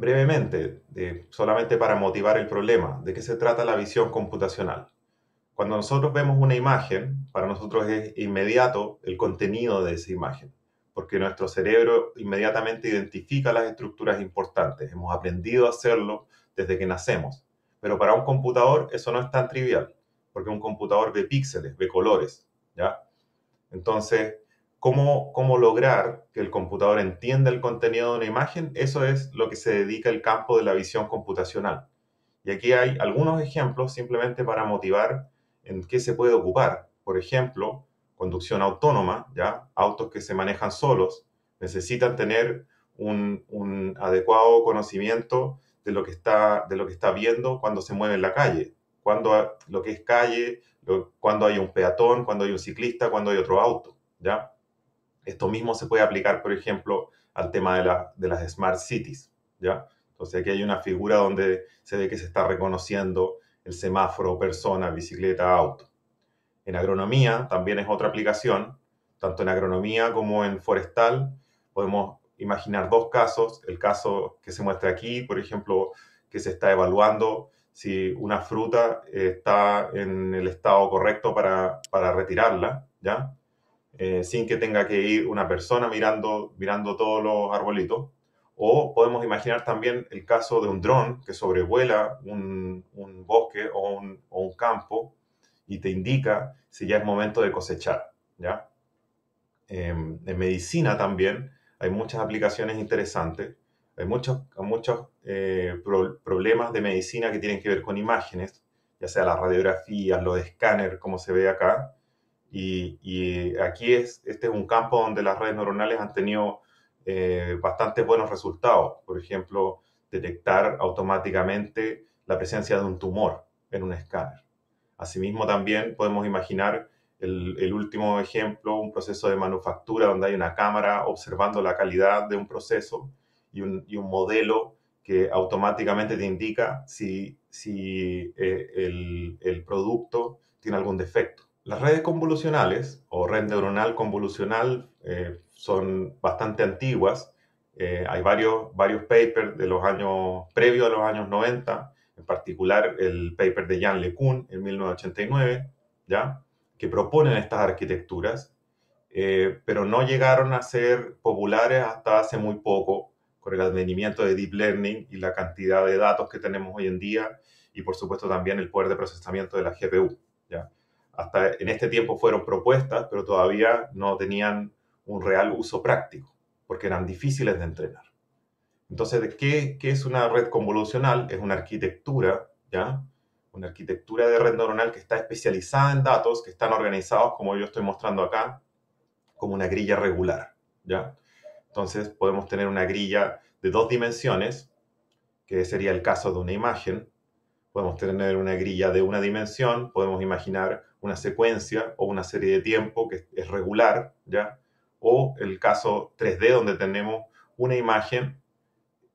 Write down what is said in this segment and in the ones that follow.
Brevemente, solamente para motivar el problema, ¿de qué se trata la visión computacional? Cuando nosotros vemos una imagen, para nosotros es inmediato el contenido de esa imagen, porque nuestro cerebro inmediatamente identifica las estructuras importantes. Hemos aprendido a hacerlo desde que nacemos. Pero para un computador eso no es tan trivial, porque un computador ve píxeles, ve colores, ¿ya? Entonces, cómo, lograr que el computador entienda el contenido de una imagen, eso es lo que se dedica el campo de la visión computacional. Y aquí hay algunos ejemplos simplemente para motivar en qué se puede ocupar. Por ejemplo, conducción autónoma, ¿ya? autos que se manejan solos, necesitan tener un, adecuado conocimiento de lo, que está, de lo que está viendo cuando se mueve en la calle, cuando lo que es calle, cuando hay un peatón, cuando hay un ciclista, cuando hay otro auto. ¿ya? Esto mismo se puede aplicar, por ejemplo, al tema de, las smart cities, ¿ya? Entonces aquí hay una figura donde se ve que se está reconociendo el semáforo, persona, bicicleta, auto. En agronomía también es otra aplicación, tanto en agronomía como en forestal. Podemos imaginar dos casos, el caso que se muestra aquí, por ejemplo, que se está evaluando si una fruta está en el estado correcto para, para retirarla, ¿ya? Eh, sin que tenga que ir una persona mirando, mirando todos los arbolitos. O podemos imaginar también el caso de un dron que sobrevuela un, un bosque o un, campo y te indica si ya es momento de cosechar. ¿ya? Em, en medicina también hay muchas aplicaciones interesantes. Hay muchos, muchos eh, problemas de medicina que tienen que ver con imágenes, ya sea las radiografías, los escáneres, como se ve acá, y, aquí es, este es un campo donde las redes neuronales han tenido eh, bastante buenos resultados. Por ejemplo, detectar automáticamente la presencia de un tumor en un escáner. Asimismo, también podemos imaginar el, último ejemplo, un proceso de manufactura donde hay una cámara observando la calidad de un proceso y un, modelo que automáticamente te indica si, eh, el, producto tiene algún defecto. Las redes convolucionales o red neuronal convolucional eh, son bastante antiguas. Eh, hay varios, varios papers de los años previos a los años 90, en particular el paper de Jan LeCun en 1989, ¿ya? que proponen estas arquitecturas, eh, pero no llegaron a ser populares hasta hace muy poco, con el advenimiento de Deep Learning y la cantidad de datos que tenemos hoy en día, y por supuesto también el poder de procesamiento de la GPU. ¿ya? hasta en este tiempo fueron propuestas, pero todavía no tenían un real uso práctico, porque eran difíciles de entrenar. Entonces, ¿qué, es una red convolucional? Es una arquitectura, ¿ya? Una arquitectura de red neuronal que está especializada en datos que están organizados, como yo estoy mostrando acá, como una grilla regular, ¿ya? Entonces, podemos tener una grilla de dos dimensiones, que sería el caso de una imagen, podemos tener una grilla de una dimensión, podemos imaginar una secuencia o una serie de tiempo que es regular, ¿ya? O el caso 3D donde tenemos una imagen,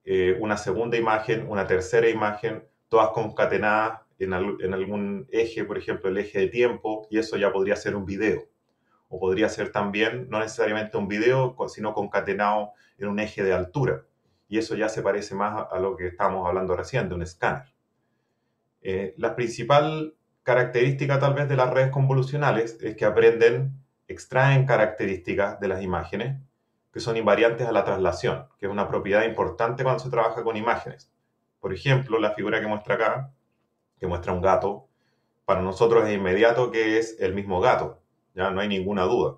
eh, una segunda imagen, una tercera imagen, todas concatenadas en, algún eje, por ejemplo, el eje de tiempo, y eso ya podría ser un video. O podría ser también, no necesariamente un video, sino concatenado en un eje de altura. Y eso ya se parece más a, lo que estábamos hablando recién, de un escáner. Eh, la principal característica tal vez de las redes convolucionales es que aprenden, extraen características de las imágenes que son invariantes a la traslación, que es una propiedad importante cuando se trabaja con imágenes. Por ejemplo, la figura que muestra acá, que muestra un gato, para nosotros es inmediato que es el mismo gato, ya no hay ninguna duda.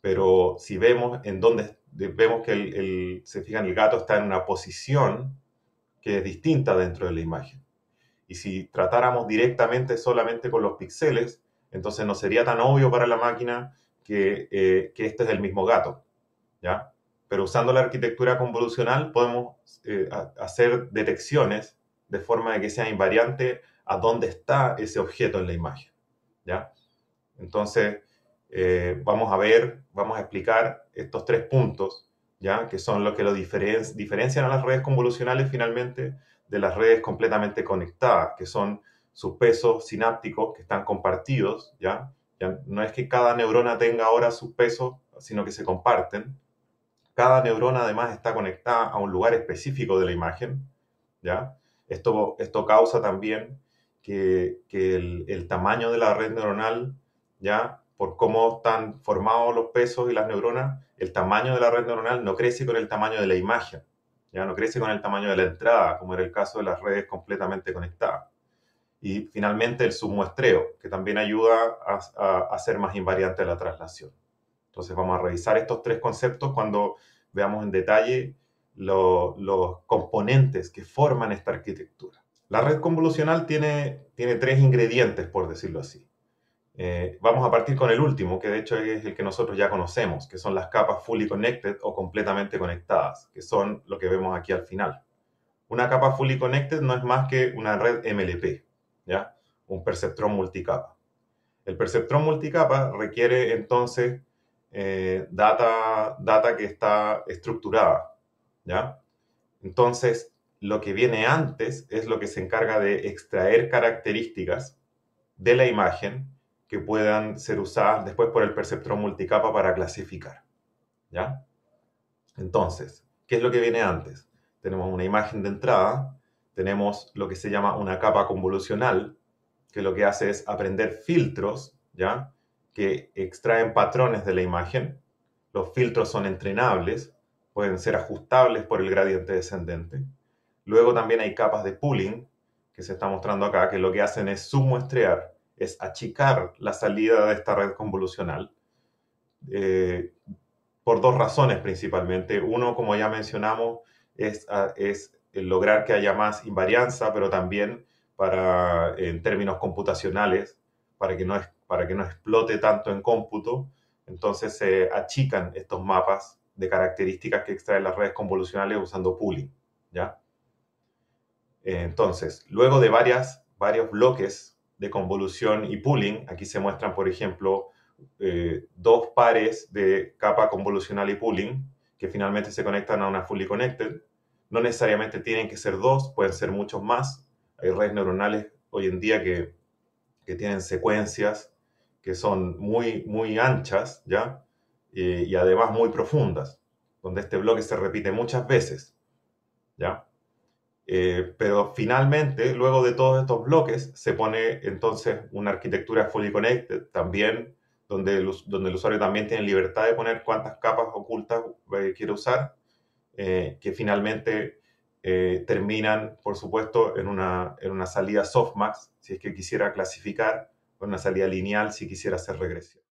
Pero si vemos en dónde, vemos que el, se fijan, el gato está en una posición que es distinta dentro de la imagen. Y si tratáramos directamente solamente con los píxeles, entonces no sería tan obvio para la máquina que, eh, este es el mismo gato. ¿ya? Pero usando la arquitectura convolucional podemos eh, hacer detecciones de forma de que sea invariante a dónde está ese objeto en la imagen. ¿ya? Entonces, eh, vamos a ver, vamos a explicar estos tres puntos, ¿ya? que son los que lo diferencian a las redes convolucionales finalmente de las redes completamente conectadas, que son sus pesos sinápticos que están compartidos, ¿ya? No es que cada neurona tenga ahora sus pesos, sino que se comparten. Cada neurona además está conectada a un lugar específico de la imagen, ¿ya? Esto, esto causa también que, el, el, tamaño de la red neuronal, ¿ya? Por cómo están formados los pesos y las neuronas, el tamaño de la red neuronal no crece con el tamaño de la imagen, ya no crece con el tamaño de la entrada, como era el caso de las redes completamente conectadas. Y finalmente el submuestreo, que también ayuda a, hacer más invariante la traslación. Entonces vamos a revisar estos tres conceptos cuando veamos en detalle los componentes que forman esta arquitectura. La red convolucional tiene, tiene tres ingredientes, por decirlo así. Eh, vamos a partir con el último, que de hecho es el que nosotros ya conocemos, que son las capas fully connected o completamente conectadas, que son lo que vemos aquí al final. Una capa fully connected no es más que una red MLP, ¿ya? un perceptrón multicapa. El perceptrón multicapa requiere entonces eh, data, data que está estructurada. ¿ya? Entonces, lo que viene antes es lo que se encarga de extraer características de la imagen que puedan ser usadas después por el perceptrón multicapa para clasificar. ¿Ya? Entonces, ¿qué es lo que viene antes? Tenemos una imagen de entrada, tenemos lo que se llama una capa convolucional, que lo que hace es aprender filtros, ¿ya? Que extraen patrones de la imagen. Los filtros son entrenables, pueden ser ajustables por el gradiente descendente. Luego también hay capas de pooling, que se está mostrando acá, que lo que hacen es submuestrear es achicar la salida de esta red convolucional eh, por dos razones principalmente. Uno, como ya mencionamos, es, ah, es lograr que haya más invarianza, pero también para, en términos computacionales, para que no, para que no explote tanto en cómputo. Entonces se achican estos mapas de características que extraen las redes convolucionales usando pooling. ¿ya? Entonces, luego de varias, varios bloques de convolución y pooling. Aquí se muestran, por ejemplo, eh, dos pares de capa convolucional y pooling que finalmente se conectan a una fully connected. No necesariamente tienen que ser dos, pueden ser muchos más. Hay redes neuronales hoy en día que, tienen secuencias que son muy, muy anchas, ¿ya? Eh, y además muy profundas, donde este bloque se repite muchas veces, ¿ya? Eh, pero finalmente, luego de todos estos bloques, se pone entonces una arquitectura fully connected, también donde el, donde el usuario también tiene libertad de poner cuántas capas ocultas eh, quiere usar, eh, que finalmente terminan, por supuesto, en una, en una salida softmax, si es que quisiera clasificar, o una salida lineal, si quisiera hacer regresión.